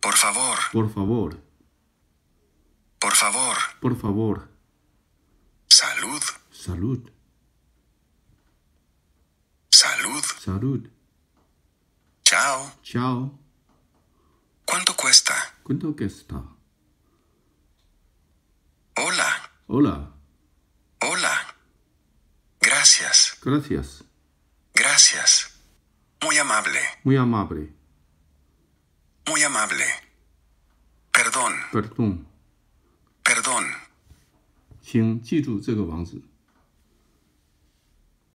Por favor. Por favor. Por favor. Por favor. Salud. Salud. Salud. Salud. Chao. Chao. ¿Cuánto cuesta? ¿Cuánto cuesta? Hola. Hola. Hola. Gracias. Gracias. Gracias. Muy amable. Muy amable. Muy amable. Perdón. Perdón. Perdón.